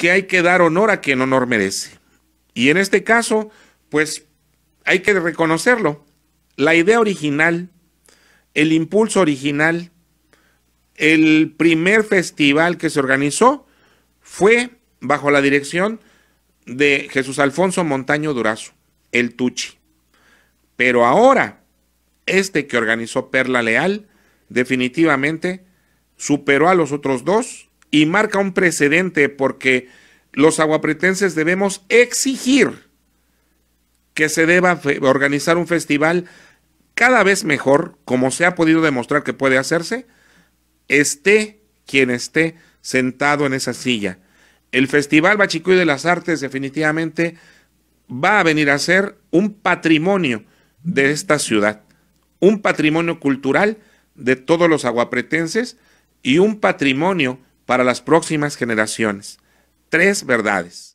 que hay que dar honor a quien honor merece. Y en este caso, pues hay que reconocerlo. La idea original, el impulso original, el primer festival que se organizó fue bajo la dirección de Jesús Alfonso Montaño Durazo, el Tuchi. Pero ahora, este que organizó Perla Leal, definitivamente superó a los otros dos y marca un precedente porque los aguapretenses debemos exigir que se deba organizar un festival cada vez mejor, como se ha podido demostrar que puede hacerse, esté quien esté sentado en esa silla. El Festival Bachicuy de las Artes definitivamente va a venir a ser un patrimonio de esta ciudad, un patrimonio cultural de todos los aguapretenses y un patrimonio para las próximas generaciones. Tres verdades.